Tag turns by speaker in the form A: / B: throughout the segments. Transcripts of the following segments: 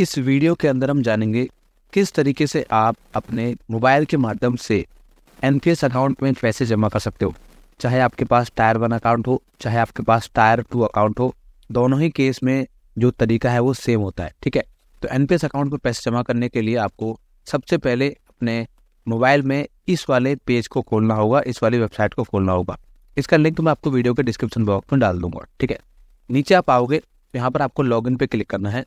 A: इस वीडियो के अंदर हम जानेंगे किस तरीके से आप अपने मोबाइल के माध्यम से एन अकाउंट में पैसे जमा कर सकते हो चाहे आपके पास टायर वन अकाउंट हो चाहे आपके पास टायर टू अकाउंट हो दोनों ही केस में जो तरीका है वो सेम होता है ठीक है तो एन अकाउंट पर पैसे जमा करने के लिए आपको सबसे पहले अपने मोबाइल में इस वाले पेज को खोलना होगा इस वाली वेबसाइट को खोलना होगा इसका लिंक तो मैं आपको वीडियो के डिस्क्रिप्शन बॉक्स में डाल दूंगा ठीक है नीचे आप आओगे यहाँ पर आपको लॉग पे क्लिक करना है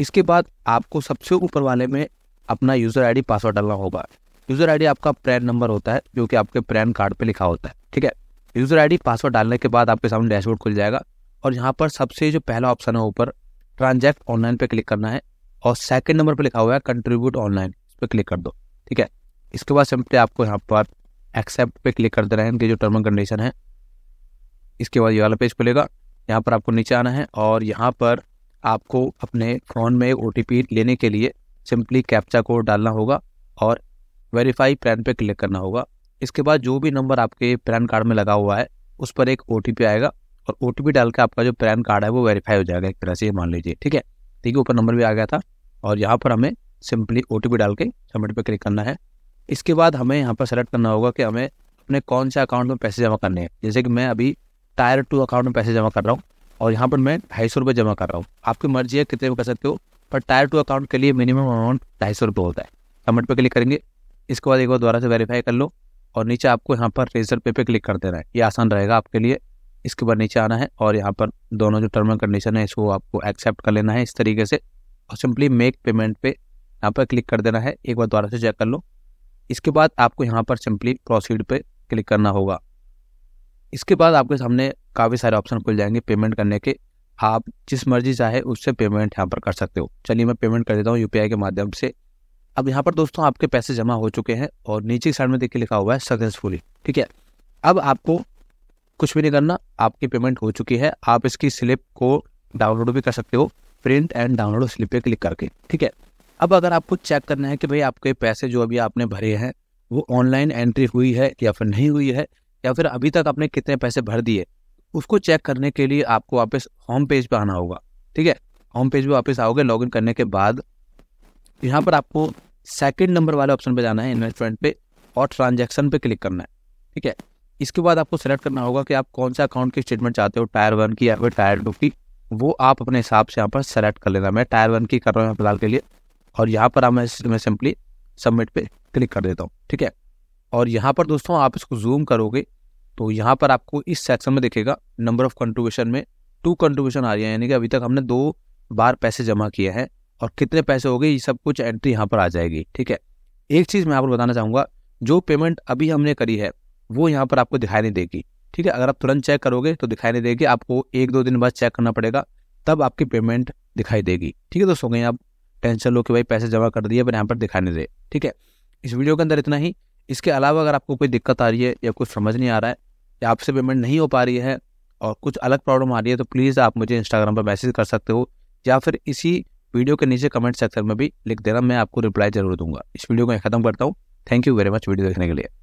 A: इसके बाद आपको सबसे ऊपर वाले में अपना यूज़र आईडी पासवर्ड डालना होगा यूज़र आईडी आपका पैन नंबर होता है जो कि आपके पैन कार्ड पे लिखा होता है ठीक है यूज़र आईडी पासवर्ड डालने के बाद आपके सामने डैशबोर्ड खुल जाएगा और यहाँ पर सबसे जो पहला ऑप्शन है ऊपर ट्रांजैक्ट ऑनलाइन पे क्लिक करना है और सेकंड नंबर पे लिखा हुआ है कंट्रीब्यूट ऑनलाइन इस पर क्लिक कर दो ठीक है इसके बाद सिंपली आपको यहाँ पर एक्सेप्ट पे क्लिक कर देना है इनके जो टर्म एंड कंडीशन है इसके बाद ये वाला पेज खुलेगा यहाँ पर आपको नीचे आना है और यहाँ पर आपको अपने फ़ोन में ओ लेने के लिए सिंपली कैप्चा कोड डालना होगा और वेरीफाई पैन पे क्लिक करना होगा इसके बाद जो भी नंबर आपके पैन कार्ड में लगा हुआ है उस पर एक ओ आएगा और ओ डाल के आपका जो पैन कार्ड है वो वेरीफाई हो जाएगा एक तरह से मान लीजिए ठीक है ठीक है ऊपर नंबर भी आ गया था और यहाँ पर हमें सिंपली ओ डाल के सबमिट पर क्लिक करना है इसके बाद हमें यहाँ पर सेलेक्ट करना होगा कि हमें अपने कौन से अकाउंट में पैसे जमा करने हैं जैसे कि मैं अभी टायर टू अकाउंट में पैसे जमा कर रहा हूँ और यहाँ पर मैं ढाई सौ रुपये जमा कर रहा हूँ आपकी मर्जी है कितने में कर सकते हो पर टायर टू अकाउंट के लिए मिनिमम अमाउंट ढाई सौ रुपये होता है सबमिट पर क्लिक करेंगे इसके बाद एक बार दोबारा से वेरीफाई कर लो और नीचे आपको यहाँ पर रेजर पे पे क्लिक कर देना है ये आसान रहेगा आपके लिए इसके बाद नीचे आना है और यहाँ पर दोनों जो टर्म एंड कंडीशन है इसको आपको एक्सेप्ट कर लेना है इस तरीके से और सिंपली मेक पेमेंट पे यहाँ पर क्लिक कर देना है एक बार दोबारा से चेक कर लो इसके बाद आपको यहाँ पर सिंपली प्रोसीड पे क्लिक करना होगा इसके बाद आपके सामने काफ़ी सारे ऑप्शन खुल जाएंगे पेमेंट करने के आप जिस मर्जी चाहे उससे पेमेंट यहाँ पर कर सकते हो चलिए मैं पेमेंट कर देता हूँ यू के माध्यम से अब यहाँ पर दोस्तों आपके पैसे जमा हो चुके हैं और नीचे की साइड में देखिए लिखा हुआ है सक्सेसफुली ठीक है अब आपको कुछ भी नहीं करना आपकी पेमेंट हो चुकी है आप इसकी स्लिप को डाउनलोड भी कर सकते हो प्रिंट एंड डाउनलोड स्लिप पे क्लिक करके ठीक है अब अगर आपको चेक करना है कि भाई आपके पैसे जो अभी आपने भरे हैं वो ऑनलाइन एंट्री हुई है या फिर नहीं हुई है या फिर अभी तक आपने कितने पैसे भर दिए उसको चेक करने के लिए आपको वापस होम पेज पर आना होगा ठीक है होम पेज पर वापस आओगे लॉगिन करने के बाद यहाँ पर आपको सेकेंड नंबर वाले ऑप्शन पर जाना है इन्वेस्टमेंट पे और ट्रांजेक्शन पे क्लिक करना है ठीक है इसके बाद आपको सेलेक्ट करना होगा कि आप कौन सा अकाउंट की स्टेटमेंट चाहते हो टायर वन की या फिर टायर टू की वो आप अपने हिसाब से यहाँ पर सेलेक्ट कर लेना मैं टायर वन की कर रहा हूँ फिलहाल के लिए और यहाँ पर मैं सिंपली सबमिट पे क्लिक कर देता हूँ ठीक है और यहाँ पर दोस्तों आप इसको जूम करोगे तो यहाँ पर आपको इस सेक्शन में देखेगा नंबर ऑफ कंट्रीब्यूशन में टू कंट्रीब्यूशन आ रही है यानी कि अभी तक हमने दो बार पैसे जमा किए हैं और कितने पैसे हो गए ये सब कुछ एंट्री यहाँ पर आ जाएगी ठीक है एक चीज़ मैं आपको बताना चाहूँगा जो पेमेंट अभी हमने करी है वो यहाँ पर आपको दिखाई नहीं देगी ठीक है अगर आप तुरंत चेक करोगे तो दिखाई नहीं देगी आपको एक दो दिन बाद चेक करना पड़ेगा तब आपकी पेमेंट दिखाई देगी ठीक है दोस्तों कहीं आप टेंशन लो कि भाई पैसे जमा कर दिए पर यहाँ पर दिखाई नहीं दे ठीक है इस वीडियो के अंदर इतना ही इसके अलावा अगर आपको कोई दिक्कत आ रही है या कुछ समझ नहीं आ रहा है या आपसे पेमेंट नहीं हो पा रही है और कुछ अलग प्रॉब्लम आ रही है तो प्लीज़ आप मुझे इंस्टाग्राम पर मैसेज कर सकते हो या फिर इसी वीडियो के नीचे कमेंट सेक्शन में भी लिख देना मैं आपको रिप्लाई जरूर दूंगा इस वीडियो को मैं खत्म करता हूँ thank you very much video देखने के लिए